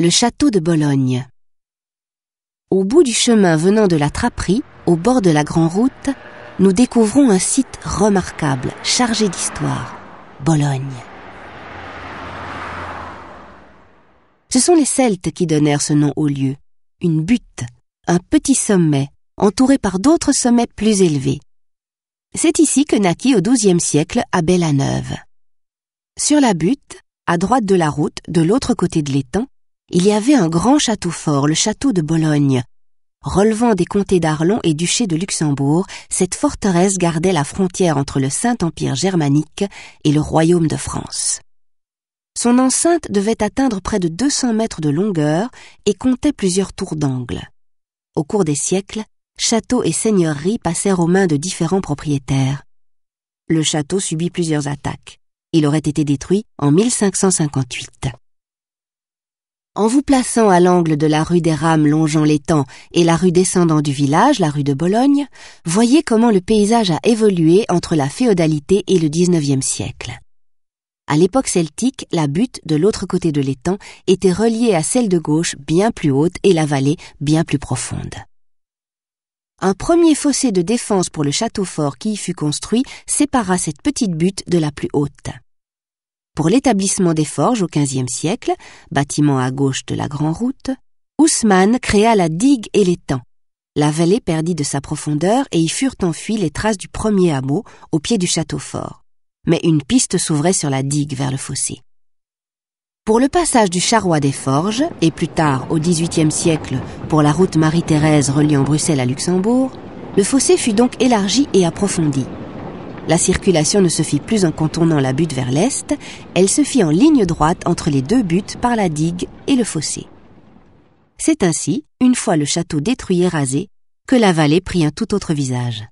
Le château de Bologne. Au bout du chemin venant de la Traperie, au bord de la Grande Route, nous découvrons un site remarquable, chargé d'histoire, Bologne. Ce sont les Celtes qui donnèrent ce nom au lieu, une butte, un petit sommet, entouré par d'autres sommets plus élevés. C'est ici que naquit au XIIe siècle Abel laneuve Sur la butte, à droite de la route, de l'autre côté de l'étang, il y avait un grand château fort, le château de Bologne. Relevant des comtés d'Arlon et duché de Luxembourg, cette forteresse gardait la frontière entre le Saint-Empire germanique et le royaume de France. Son enceinte devait atteindre près de 200 mètres de longueur et comptait plusieurs tours d'angle. Au cours des siècles, château et seigneurie passèrent aux mains de différents propriétaires. Le château subit plusieurs attaques. Il aurait été détruit en 1558. En vous plaçant à l'angle de la rue des Rames longeant l'étang et la rue descendant du village, la rue de Bologne, voyez comment le paysage a évolué entre la féodalité et le XIXe siècle. À l'époque celtique, la butte de l'autre côté de l'étang était reliée à celle de gauche bien plus haute et la vallée bien plus profonde. Un premier fossé de défense pour le château fort qui y fut construit sépara cette petite butte de la plus haute pour l'établissement des forges au XVe siècle, bâtiment à gauche de la Grand Route, Ousmane créa la digue et l'étang. La vallée perdit de sa profondeur et y furent enfuis les traces du premier hameau au pied du château fort. Mais une piste s'ouvrait sur la digue vers le fossé. Pour le passage du charroi des forges, et plus tard au XVIIIe siècle pour la route Marie-Thérèse reliant Bruxelles à Luxembourg, le fossé fut donc élargi et approfondi. La circulation ne se fit plus en contournant la butte vers l'est, elle se fit en ligne droite entre les deux buttes par la digue et le fossé. C'est ainsi, une fois le château détruit et rasé, que la vallée prit un tout autre visage.